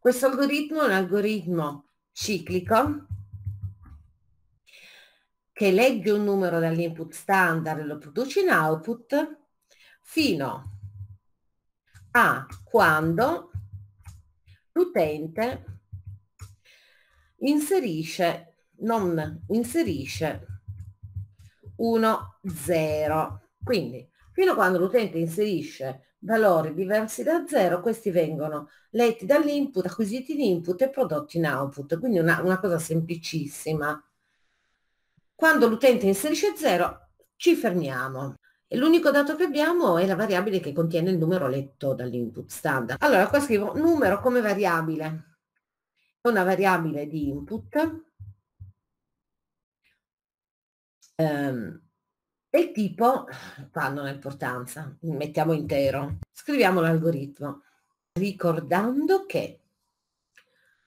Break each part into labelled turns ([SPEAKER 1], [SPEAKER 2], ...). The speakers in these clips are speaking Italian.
[SPEAKER 1] Questo algoritmo è un algoritmo ciclico che legge un numero dall'input standard e lo produce in output fino a quando l'utente inserisce, non inserisce 1, 0. Quindi fino a quando l'utente inserisce valori diversi da zero, questi vengono letti dall'input, acquisiti in input e prodotti in output, quindi una, una cosa semplicissima. Quando l'utente inserisce 0 ci fermiamo e l'unico dato che abbiamo è la variabile che contiene il numero letto dall'input standard. Allora qua scrivo numero come variabile, una variabile di input. Um, e il tipo, qua non ha importanza, mettiamo intero, scriviamo l'algoritmo, ricordando che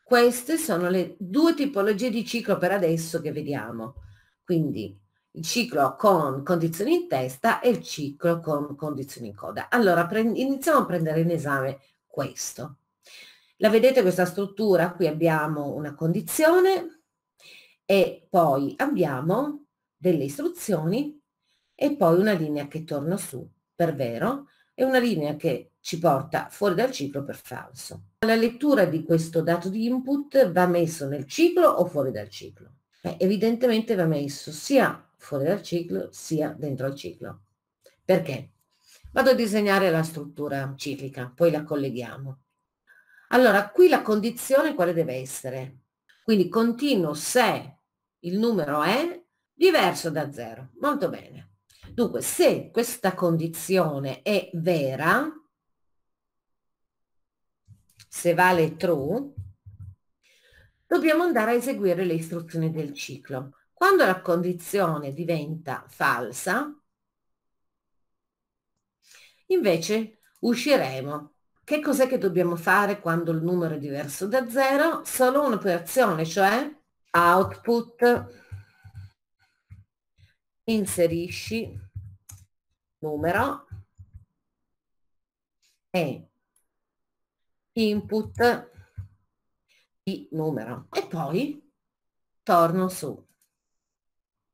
[SPEAKER 1] queste sono le due tipologie di ciclo per adesso che vediamo. Quindi il ciclo con condizioni in testa e il ciclo con condizioni in coda. Allora iniziamo a prendere in esame questo. La vedete questa struttura? Qui abbiamo una condizione e poi abbiamo delle istruzioni e poi una linea che torna su per vero e una linea che ci porta fuori dal ciclo per falso. La lettura di questo dato di input va messo nel ciclo o fuori dal ciclo? Beh, evidentemente va messo sia fuori dal ciclo sia dentro al ciclo. Perché? Vado a disegnare la struttura ciclica, poi la colleghiamo. Allora, qui la condizione quale deve essere? Quindi continuo se il numero è diverso da zero. Molto bene. Dunque, se questa condizione è vera, se vale true, dobbiamo andare a eseguire le istruzioni del ciclo. Quando la condizione diventa falsa, invece usciremo. Che cos'è che dobbiamo fare quando il numero è diverso da zero? Solo un'operazione, cioè output inserisci numero e input di numero e poi torno su.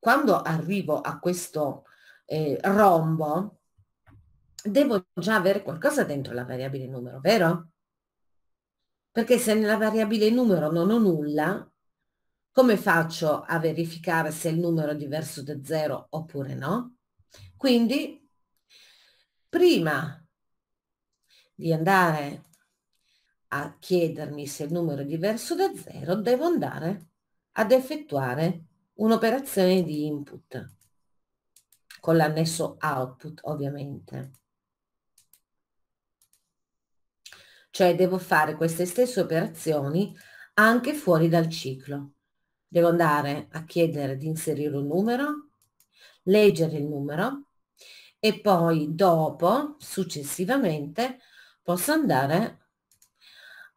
[SPEAKER 1] Quando arrivo a questo eh, rombo devo già avere qualcosa dentro la variabile numero, vero? Perché se nella variabile numero non ho nulla, come faccio a verificare se il numero è diverso da 0 oppure no? Quindi, prima di andare a chiedermi se il numero è diverso da 0, devo andare ad effettuare un'operazione di input con l'annesso output ovviamente. Cioè devo fare queste stesse operazioni anche fuori dal ciclo devo andare a chiedere di inserire un numero, leggere il numero e poi dopo, successivamente, posso andare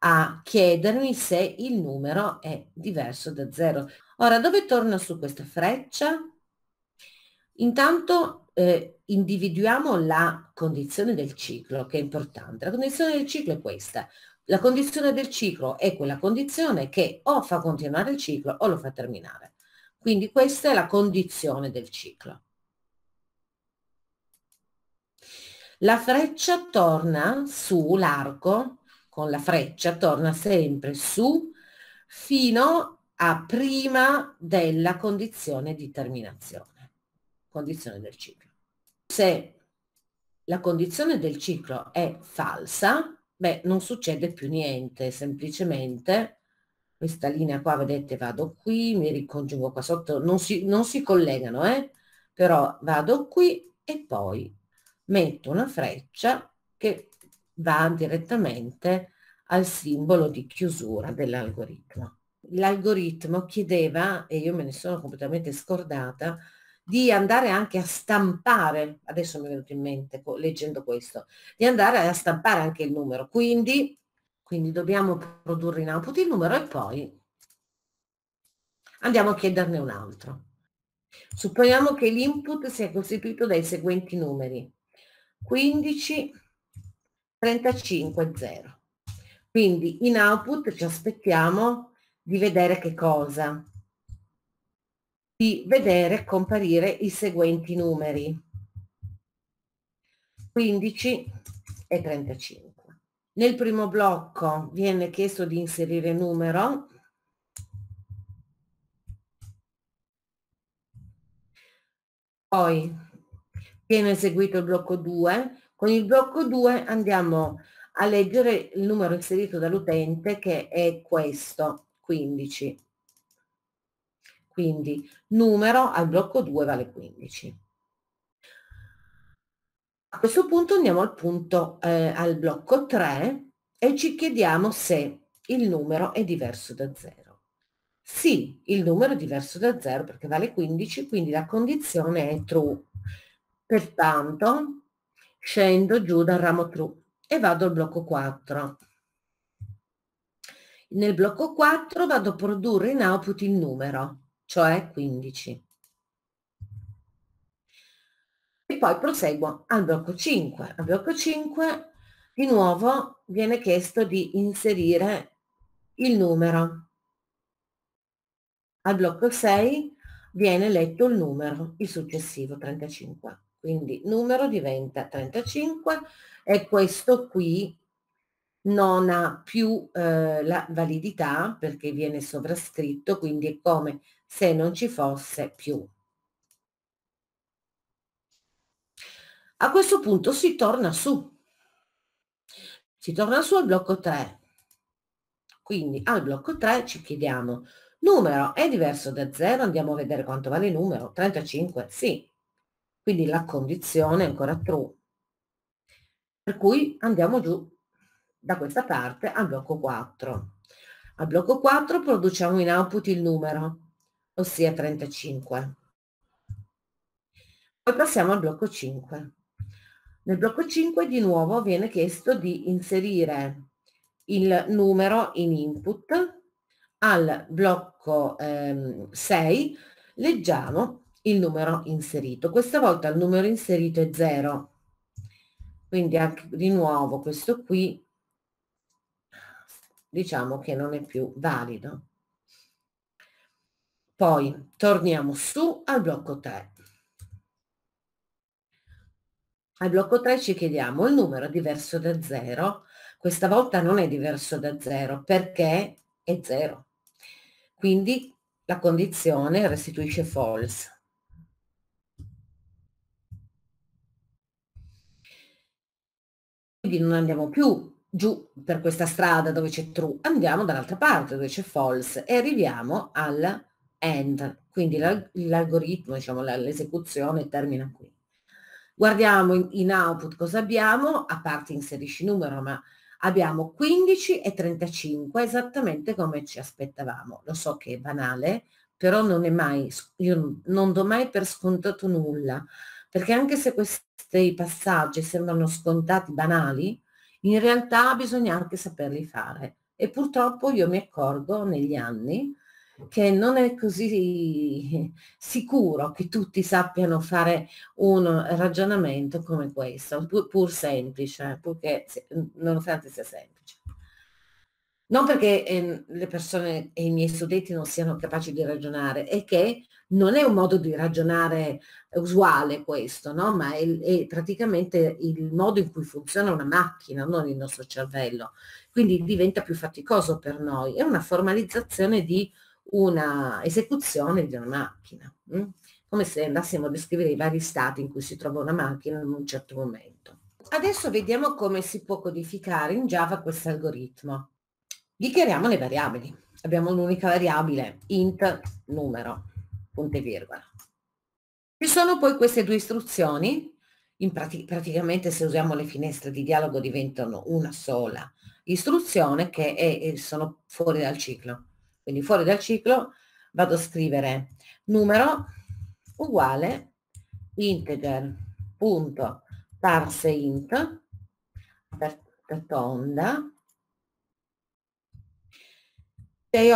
[SPEAKER 1] a chiedermi se il numero è diverso da 0. Ora, dove torno su questa freccia? Intanto eh, individuiamo la condizione del ciclo, che è importante. La condizione del ciclo è questa. La condizione del ciclo è quella condizione che o fa continuare il ciclo o lo fa terminare. Quindi questa è la condizione del ciclo. La freccia torna su l'arco, con la freccia torna sempre su fino a prima della condizione di terminazione, condizione del ciclo. Se la condizione del ciclo è falsa, beh, non succede più niente, semplicemente questa linea qua, vedete, vado qui, mi ricongiungo qua sotto, non si, non si collegano, eh? però vado qui e poi metto una freccia che va direttamente al simbolo di chiusura dell'algoritmo. L'algoritmo chiedeva, e io me ne sono completamente scordata, di andare anche a stampare, adesso mi è venuto in mente leggendo questo, di andare a stampare anche il numero. Quindi, quindi dobbiamo produrre in output il numero e poi andiamo a chiederne un altro. Supponiamo che l'input sia costituito dai seguenti numeri. 15, 35, 0. Quindi in output ci aspettiamo di vedere che cosa? di vedere comparire i seguenti numeri 15 e 35. Nel primo blocco viene chiesto di inserire numero poi viene eseguito il blocco 2 con il blocco 2 andiamo a leggere il numero inserito dall'utente che è questo 15 quindi numero al blocco 2 vale 15. A questo punto andiamo al punto eh, al blocco 3 e ci chiediamo se il numero è diverso da 0. Sì, il numero è diverso da 0 perché vale 15, quindi la condizione è true. Pertanto scendo giù dal ramo true e vado al blocco 4. Nel blocco 4 vado a produrre in output il numero cioè 15. E poi proseguo al blocco 5. Al blocco 5 di nuovo viene chiesto di inserire il numero. Al blocco 6 viene letto il numero, il successivo 35. Quindi numero diventa 35 e questo qui non ha più eh, la validità perché viene sovrascritto, quindi è come se non ci fosse più. A questo punto si torna su, si torna su al blocco 3. Quindi al blocco 3 ci chiediamo numero è diverso da 0, andiamo a vedere quanto vale il numero, 35, sì. Quindi la condizione è ancora true. Per cui andiamo giù da questa parte al blocco 4. Al blocco 4 produciamo in output il numero ossia 35. Poi passiamo al blocco 5. Nel blocco 5 di nuovo viene chiesto di inserire il numero in input. Al blocco ehm, 6 leggiamo il numero inserito. Questa volta il numero inserito è 0. Quindi anche di nuovo questo qui diciamo che non è più valido. Poi torniamo su al blocco 3. Al blocco 3 ci chiediamo il numero diverso da 0. Questa volta non è diverso da 0 perché è 0. Quindi la condizione restituisce false. Quindi non andiamo più giù per questa strada dove c'è true, andiamo dall'altra parte dove c'è false e arriviamo al end, quindi l'algoritmo, diciamo, l'esecuzione termina qui. Guardiamo in, output cosa abbiamo, a parte inserisci numero, ma abbiamo 15 e 35, esattamente come ci aspettavamo. Lo so che è banale, però non è mai, io non do mai per scontato nulla, perché anche se questi passaggi sembrano scontati, banali, in realtà bisogna anche saperli fare. E purtroppo io mi accorgo negli anni che non è così eh, sicuro che tutti sappiano fare un ragionamento come questo, pur, pur semplice, purché, nonostante sia semplice. Non perché eh, le persone e i miei studenti non siano capaci di ragionare, è che non è un modo di ragionare usuale questo, no? ma è, è, praticamente il modo in cui funziona una macchina, non il nostro cervello. Quindi diventa più faticoso per noi. È una formalizzazione di una esecuzione di una macchina, mh? Mm? come se andassimo a descrivere i vari stati in cui si trova una macchina in un certo momento. Adesso vediamo come si può codificare in Java questo algoritmo. Dichiariamo le variabili. Abbiamo un'unica variabile, int numero, punto e virgola. Ci sono poi queste due istruzioni, in prati praticamente se usiamo le finestre di dialogo diventano una sola istruzione che è, sono fuori dal ciclo quindi fuori dal ciclo, vado a scrivere numero uguale integer punto parse integer.parseInt tonda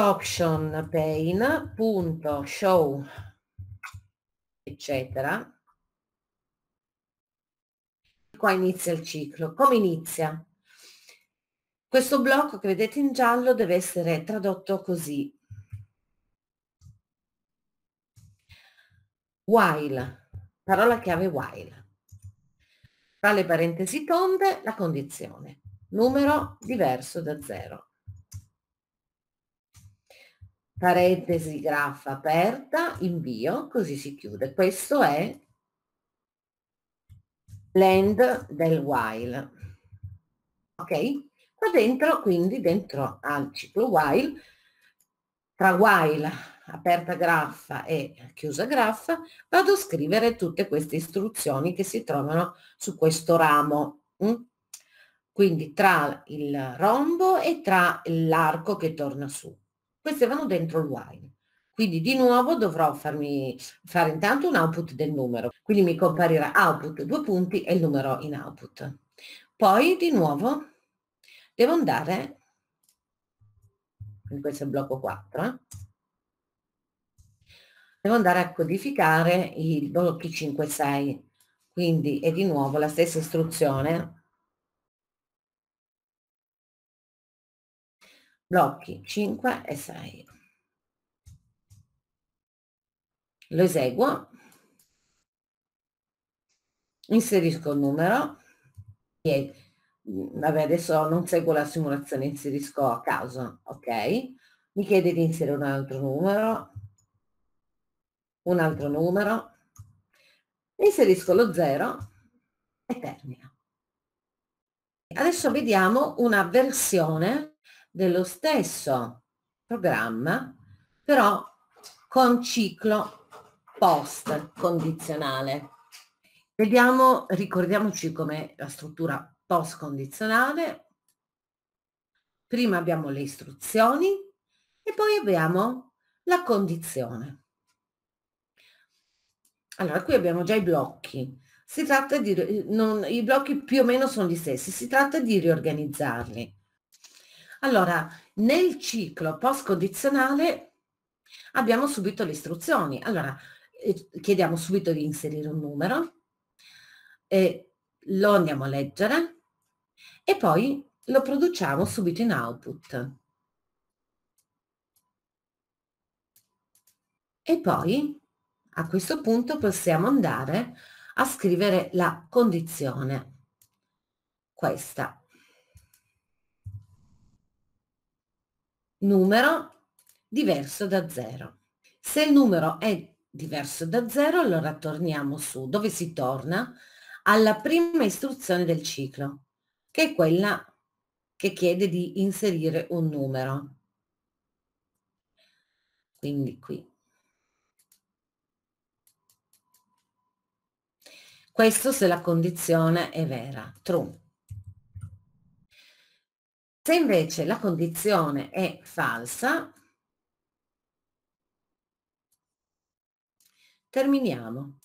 [SPEAKER 1] option pain punto show eccetera qua inizia il ciclo come inizia questo blocco che vedete in giallo deve essere tradotto così. While, parola chiave while. Tra le parentesi tonde la condizione, numero diverso da zero. Parentesi graffa aperta, invio, così si chiude. Questo è l'end del while. Ok? Qua dentro, quindi, dentro al ciclo while, tra while aperta graffa e chiusa graffa, vado a scrivere tutte queste istruzioni che si trovano su questo ramo. Mm? Quindi tra il rombo e tra l'arco che torna su. Queste vanno dentro il while. Quindi di nuovo dovrò farmi fare intanto un output del numero. Quindi mi comparirà output due punti e il numero in output. Poi di nuovo Devo andare, in questo blocco 4, eh? devo andare a codificare i blocchi 5 6, quindi è di nuovo la stessa istruzione. Blocchi 5 e 6. Lo eseguo, inserisco il numero, Mm, vabbè adesso non seguo la simulazione, inserisco a caso, ok? Mi chiede di inserire un altro numero, un altro numero, inserisco lo 0 e termina Adesso vediamo una versione dello stesso programma, però con ciclo post condizionale. Vediamo, ricordiamoci come la struttura post condizionale, prima abbiamo le istruzioni e poi abbiamo la condizione. Allora, qui abbiamo già i blocchi. Si tratta di, non, I blocchi più o meno sono gli stessi, si tratta di riorganizzarli. Allora, nel ciclo post-condizionale abbiamo subito le istruzioni. Allora, eh, chiediamo subito di inserire un numero, e lo andiamo a leggere, e poi lo produciamo subito in output. E poi a questo punto possiamo andare a scrivere la condizione, questa. Numero diverso da 0. Se il numero è diverso da 0, allora torniamo su. Dove si torna? Alla prima istruzione del ciclo che è quella che chiede di inserire un numero. Quindi qui. Questo se la condizione è vera, true. Se invece la condizione è falsa, terminiamo.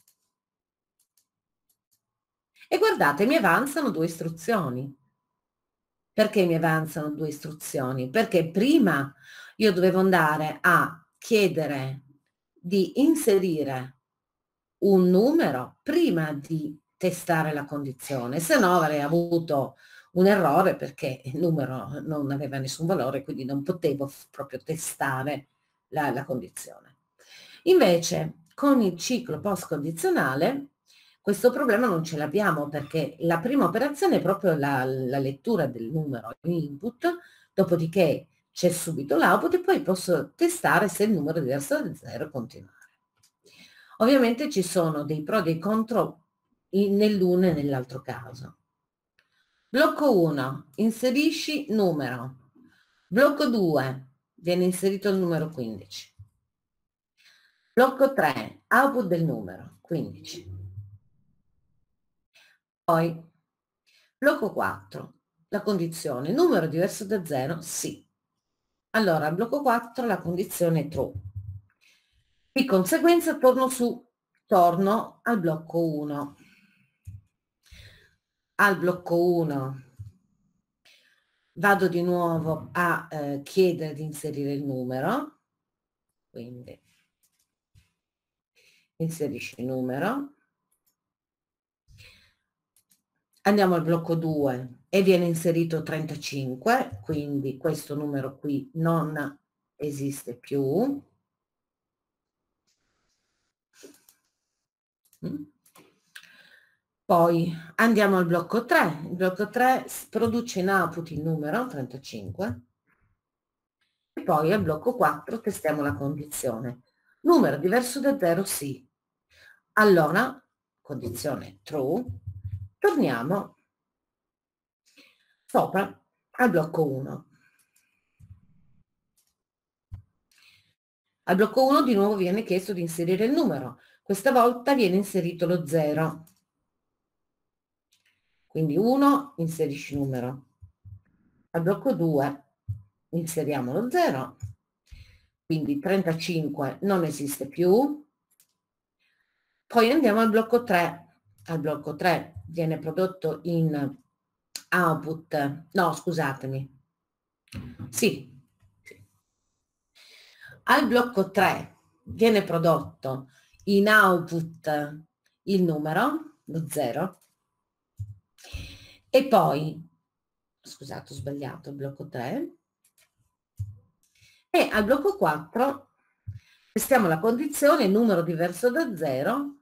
[SPEAKER 1] E guardate, mi avanzano due istruzioni. Perché mi avanzano due istruzioni? Perché prima io dovevo andare a chiedere di inserire un numero prima di testare la condizione, se no avrei avuto un errore perché il numero non aveva nessun valore, quindi non potevo proprio testare la, la condizione. Invece con il ciclo post-condizionale questo problema non ce l'abbiamo perché la prima operazione è proprio la, la lettura del numero input, dopodiché c'è subito l'output e poi posso testare se il numero è diverso da 0 e continuare. Ovviamente ci sono dei pro e dei contro nell'uno e nell'altro caso. Blocco 1, inserisci numero. Blocco 2, viene inserito il numero 15. Blocco 3, output del numero, 15. Poi, blocco 4, la condizione numero diverso da 0, sì. Allora, blocco 4 la condizione è true. Di conseguenza torno su, torno al blocco 1. Al blocco 1 vado di nuovo a eh, chiedere di inserire il numero, quindi inserisci il numero, Andiamo al blocco 2 e viene inserito 35, quindi questo numero qui non esiste più. Mm. Poi andiamo al blocco 3. Il blocco 3 produce in output il numero 35. E poi al blocco 4 testiamo la condizione. Numero diverso da 0, sì. Allora, condizione true, torniamo sopra al blocco 1. Al blocco 1 di nuovo viene chiesto di inserire il numero, questa volta viene inserito lo 0. Quindi 1 inserisci numero. Al blocco 2 inseriamo lo 0, quindi 35 non esiste più. Poi andiamo al blocco 3. Al blocco 3 viene prodotto in output, no scusatemi, sì, al blocco 3 viene prodotto in output il numero, lo 0, e poi, scusate ho sbagliato, il blocco 3, e al blocco 4 testiamo la condizione numero diverso da 0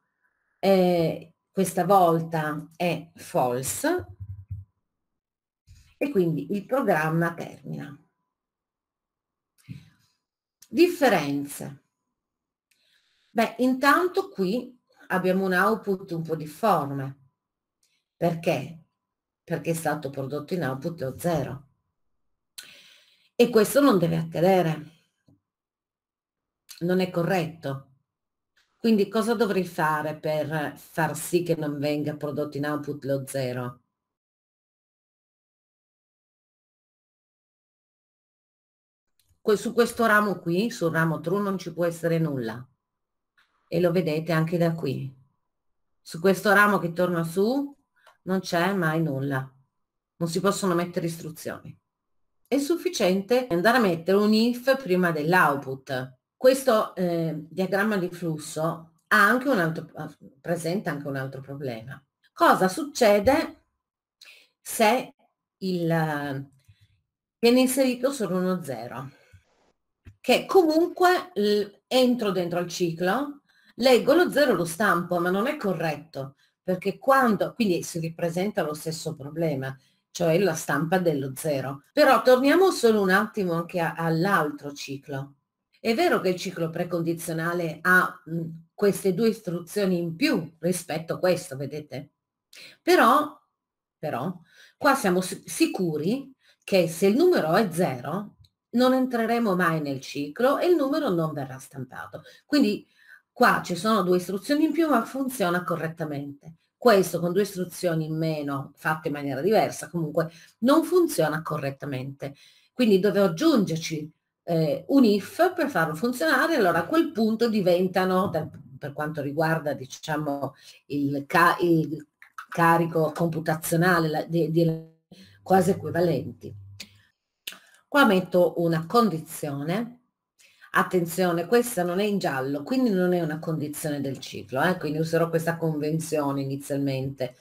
[SPEAKER 1] eh, questa volta è false e quindi il programma termina. Differenze. Beh, intanto qui abbiamo un output un po' difforme. Perché? Perché è stato prodotto in output lo zero. E questo non deve accadere. Non è corretto quindi cosa dovrei fare per far sì che non venga prodotto in output lo zero? su questo ramo qui, sul ramo true, non ci può essere nulla. E lo vedete anche da qui. Su questo ramo che torna su non c'è mai nulla. Non si possono mettere istruzioni. È sufficiente andare a mettere un if prima dell'output questo eh, diagramma di flusso anche altro, presenta anche un altro problema. Cosa succede se il, viene inserito solo uno zero? Che comunque entro dentro al ciclo, leggo lo zero lo stampo, ma non è corretto, perché quando, quindi si ripresenta lo stesso problema, cioè la stampa dello zero. Però torniamo solo un attimo anche all'altro ciclo. È vero che il ciclo precondizionale ha queste due istruzioni in più rispetto a questo, vedete? Però, però, qua siamo sicuri che se il numero è 0 non entreremo mai nel ciclo e il numero non verrà stampato. Quindi qua ci sono due istruzioni in più ma funziona correttamente. Questo con due istruzioni in meno, fatte in maniera diversa, comunque non funziona correttamente. Quindi dovevo aggiungerci eh, un if per farlo funzionare, allora a quel punto diventano, dal, per quanto riguarda diciamo, il, ca il carico computazionale la, di, di, quasi equivalenti. Qua metto una condizione, attenzione questa non è in giallo, quindi non è una condizione del ciclo, eh? quindi userò questa convenzione inizialmente,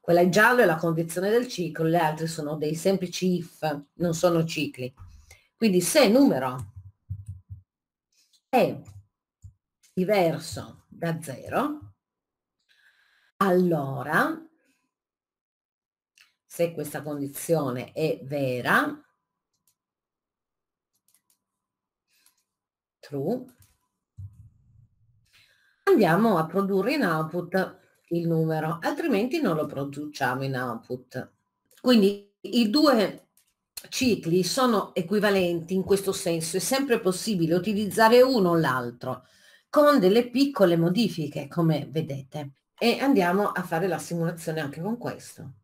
[SPEAKER 1] quella in giallo è la condizione del ciclo, le altre sono dei semplici if, non sono cicli. Quindi se numero è diverso da 0, allora se questa condizione è vera, true, andiamo a produrre in output il numero, altrimenti non lo produciamo in output. Quindi i due cicli sono equivalenti in questo senso, è sempre possibile utilizzare uno o l'altro con delle piccole modifiche, come vedete. E andiamo a fare la simulazione anche con questo.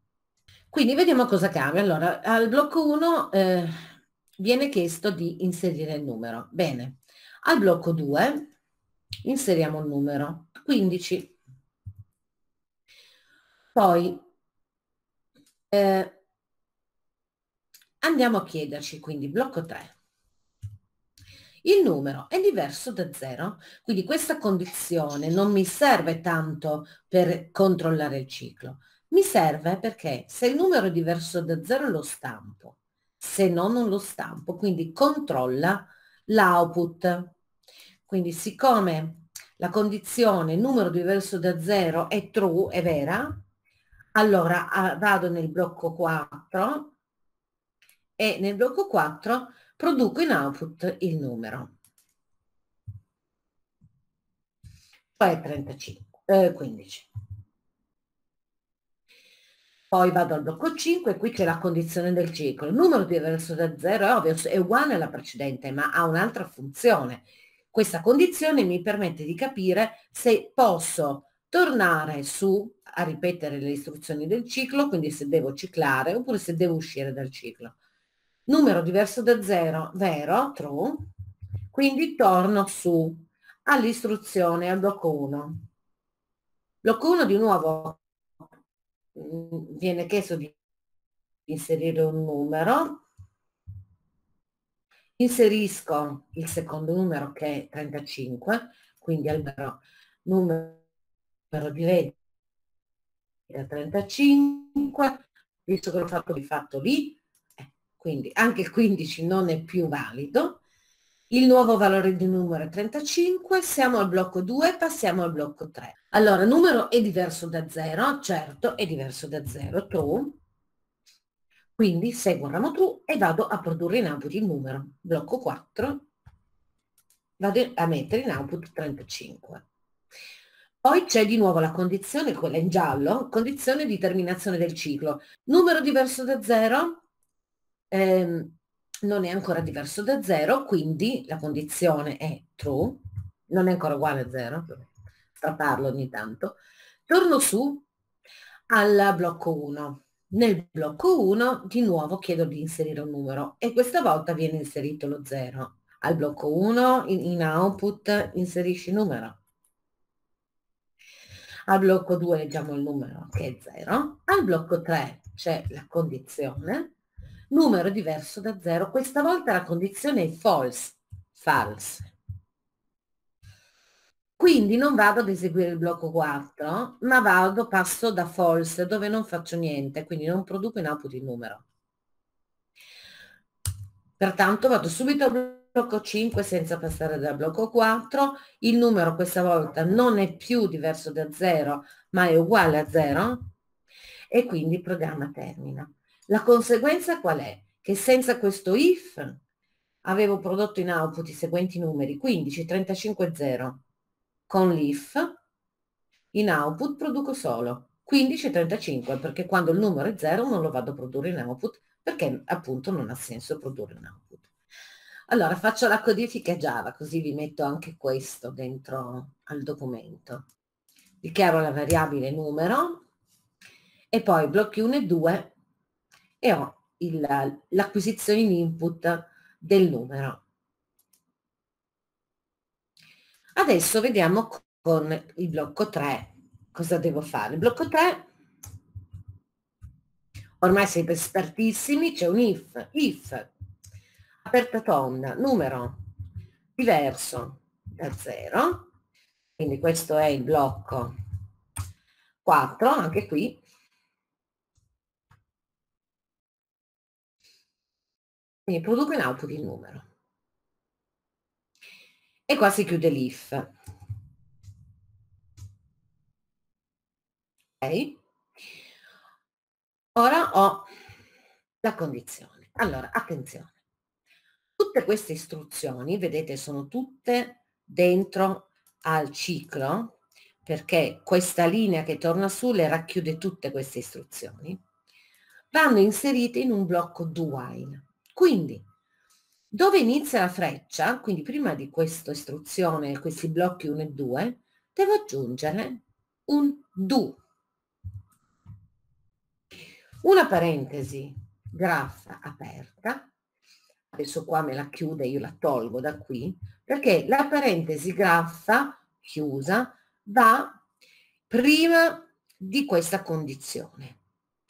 [SPEAKER 1] Quindi vediamo cosa cambia. Allora, al blocco 1 eh, viene chiesto di inserire il numero. Bene. Al blocco 2 inseriamo il numero 15. Poi eh, Andiamo a chiederci quindi blocco 3. Il numero è diverso da 0, quindi questa condizione non mi serve tanto per controllare il ciclo, mi serve perché se il numero è diverso da 0 lo stampo, se no non lo stampo, quindi controlla l'output. Quindi siccome la condizione numero diverso da 0 è true, è vera, allora ah, vado nel blocco 4 e nel blocco 4 produco in output il numero. Poi 35, eh, 15. Poi vado al blocco 5, qui c'è la condizione del ciclo. Il numero diverso da 0 è ovvio, è uguale alla precedente, ma ha un'altra funzione. Questa condizione mi permette di capire se posso tornare su a ripetere le istruzioni del ciclo, quindi se devo ciclare oppure se devo uscire dal ciclo numero diverso da 0, vero, true, quindi torno su all'istruzione, al blocco 1. Blocco 1 di nuovo mm, viene chiesto di inserire un numero, inserisco il secondo numero che è 35, quindi albero numero, numero diventa 35, visto che l'ho fatto di fatto lì, quindi anche il 15 non è più valido, il nuovo valore di numero è 35, siamo al blocco 2, passiamo al blocco 3. Allora, numero è diverso da 0, certo, è diverso da 0, true, quindi seguo il ramo true e vado a produrre in output il numero, blocco 4, vado a mettere in output 35. Poi c'è di nuovo la condizione, quella in giallo, condizione di terminazione del ciclo. Numero diverso da 0, ehm, non è ancora diverso da zero, quindi la condizione è true, non è ancora uguale a zero, straparlo ogni tanto. Torno su al blocco 1. Nel blocco 1 di nuovo chiedo di inserire un numero e questa volta viene inserito lo 0. Al blocco 1 in, in output inserisci numero. Al blocco 2 leggiamo il numero che è 0. Al blocco 3 c'è la condizione numero diverso da 0, questa volta la condizione è false, false. Quindi non vado ad eseguire il blocco 4, ma vado, passo da false dove non faccio niente, quindi non produco in output il numero. Pertanto vado subito al blocco 5 senza passare dal blocco 4, il numero questa volta non è più diverso da 0, ma è uguale a 0 e quindi il programma termina. La conseguenza qual è? Che senza questo if avevo prodotto in output i seguenti numeri 15, 35, 0. Con l'if in output produco solo 15 35 perché quando il numero è 0 non lo vado a produrre in output perché appunto non ha senso produrre in output. Allora faccio la codifica Java così vi metto anche questo dentro al documento. Dichiaro la variabile numero e poi blocchi 1 e 2 e ho l'acquisizione in input del numero. Adesso vediamo con il blocco 3 cosa devo fare. Il blocco 3 ormai siete espertissimi, c'è un if, if, aperta tonna, numero diverso da 0, quindi questo è il blocco 4, anche qui Quindi produco in output il numero. E qua si chiude l'if. Ok? Ora ho la condizione. Allora, attenzione. Tutte queste istruzioni, vedete, sono tutte dentro al ciclo perché questa linea che torna su le racchiude tutte queste istruzioni, vanno inserite in un blocco do while. Quindi, dove inizia la freccia, quindi prima di questa istruzione, questi blocchi 1 e 2, devo aggiungere un do. Una parentesi graffa aperta, adesso qua me la chiude, io la tolgo da qui, perché la parentesi graffa chiusa va prima di questa condizione,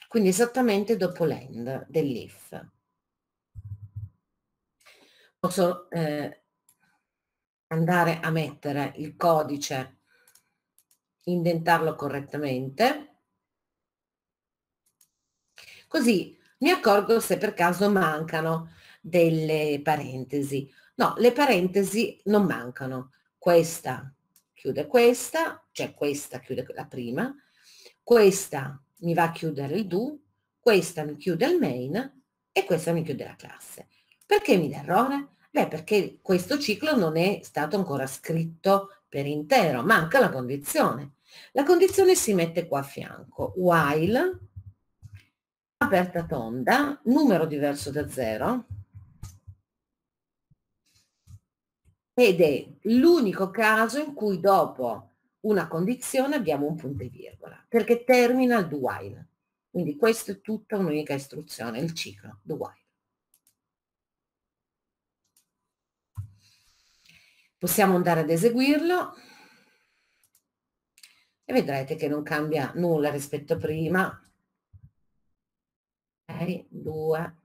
[SPEAKER 1] quindi esattamente dopo l'end dell'if posso eh, andare a mettere il codice, indentarlo correttamente. Così mi accorgo se per caso mancano delle parentesi. No, le parentesi non mancano. Questa chiude questa, cioè questa chiude la prima, questa mi va a chiudere il do, questa mi chiude il main e questa mi chiude la classe. Perché mi errore? Beh, perché questo ciclo non è stato ancora scritto per intero, manca la condizione. La condizione si mette qua a fianco, while, aperta tonda, numero diverso da zero, ed è l'unico caso in cui dopo una condizione abbiamo un punto e virgola, perché termina il do while. Quindi questa è tutta un'unica istruzione, il ciclo, do while. Possiamo andare ad eseguirlo e vedrete che non cambia nulla rispetto a prima. 6, 2,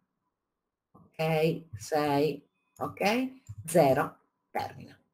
[SPEAKER 1] ok, 6, ok, 0, termina.